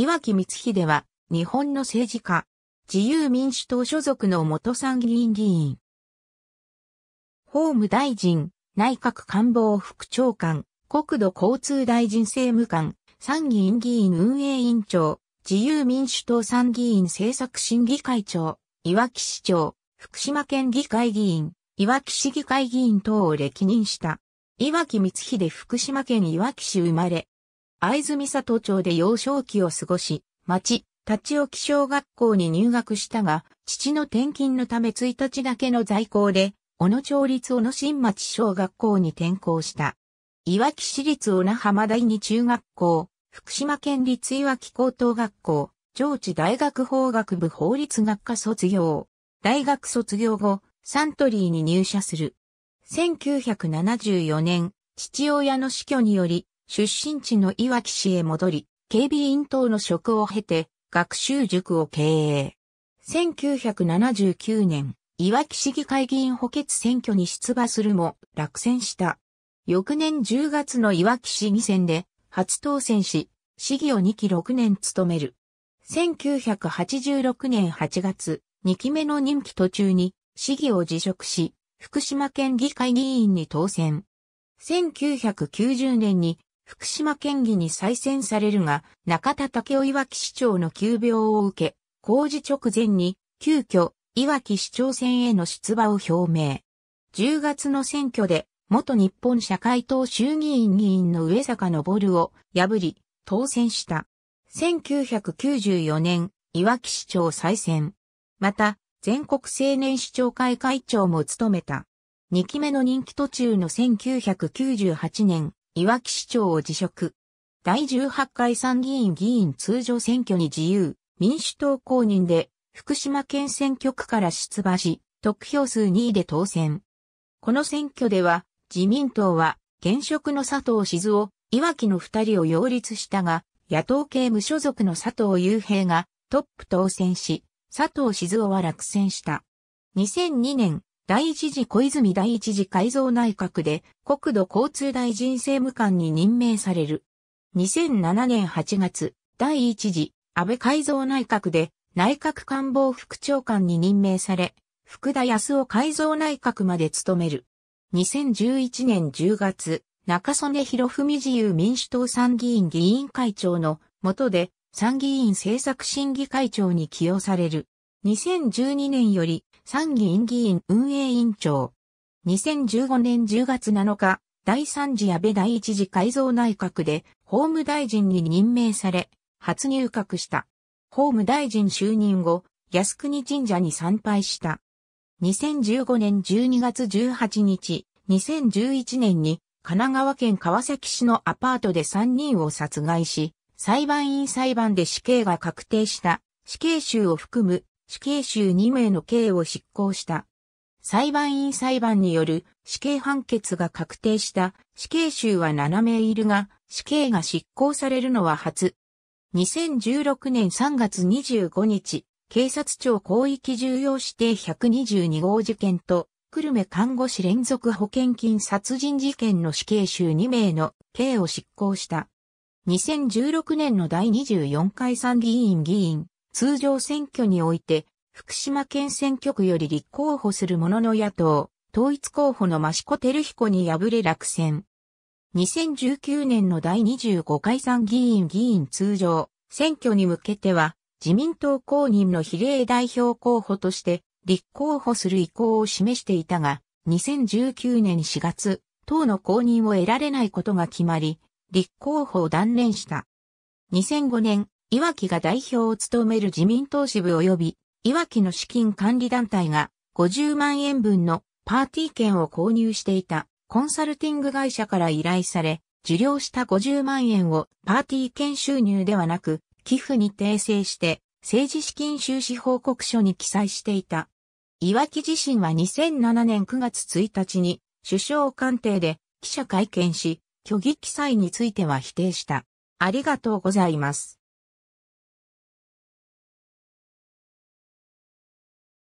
岩木光秀は、日本の政治家、自由民主党所属の元参議院議員。法務大臣、内閣官房副長官、国土交通大臣政務官、参議院議員運営委員長、自由民主党参議院政策審議会長、岩木市長、福島県議会議員、岩木市議会議員等を歴任した。岩木光秀福島県岩木市生まれ、藍住里町で幼少期を過ごし、町、立置小学校に入学したが、父の転勤のため1日だけの在校で、小野町立小野新町小学校に転校した。いわき市立小名浜第二中学校、福島県立いわき高等学校、上智大学法学部法律学科卒業。大学卒業後、サントリーに入社する。1974年、父親の死去により、出身地のいわき市へ戻り、警備員等の職を経て、学習塾を経営。1979年、いわき市議会議員補欠選挙に出馬するも、落選した。翌年10月のいわき市議選で、初当選し、市議を2期6年務める。1986年8月、2期目の任期途中に、市議を辞職し、福島県議会議員に当選。1990年に福島県議に再選されるが、中田武夫岩木市長の急病を受け、工事直前に、急遽、岩木市長選への出馬を表明。10月の選挙で、元日本社会党衆議院議員の上坂昇を破り、当選した。1994年、岩木市長再選。また、全国青年市長会会長も務めた。2期目の任期途中の1998年、いわき市長を辞職。第18回参議院議員通常選挙に自由、民主党公認で、福島県選挙区から出馬し、得票数2位で当選。この選挙では、自民党は、現職の佐藤静夫、いわきの二人を擁立したが、野党系無所属の佐藤雄平がトップ当選し、佐藤静夫は落選した。2002年、第一次小泉第一次改造内閣で国土交通大臣政務官に任命される。2007年8月、第一次安倍改造内閣で内閣官房副長官に任命され、福田康夫改造内閣まで務める。2011年10月、中曽根博文自由民主党参議院議員会長の下で参議院政策審議会長に起用される。2012年より参議院議員運営委員長。2015年10月7日、第3次安倍第1次改造内閣で法務大臣に任命され、初入閣した。法務大臣就任後、靖国神社に参拝した。2015年12月18日、2011年に神奈川県川崎市のアパートで3人を殺害し、裁判員裁判で死刑が確定した死刑囚を含む死刑囚2名の刑を執行した。裁判員裁判による死刑判決が確定した死刑囚は7名いるが、死刑が執行されるのは初。2016年3月25日、警察庁広域重要指定122号事件と、久留米看護師連続保険金殺人事件の死刑囚2名の刑を執行した。2016年の第24回参議院議員、通常選挙において、福島県選挙区より立候補する者のの野党、統一候補の益子照彦に敗れ落選。2019年の第25回参議院議員通常選挙に向けては、自民党公認の比例代表候補として立候補する意向を示していたが、2019年4月、党の公認を得られないことが決まり、立候補を断念した。2005年、岩木が代表を務める自民党支部及び、岩木の資金管理団体が50万円分のパーティー券を購入していたコンサルティング会社から依頼され、受領した50万円をパーティー券収入ではなく、寄付に訂正して、政治資金収支報告書に記載していた。岩木自身は2007年9月1日に首相官邸で記者会見し、虚偽記載については否定した。ありがとうございます。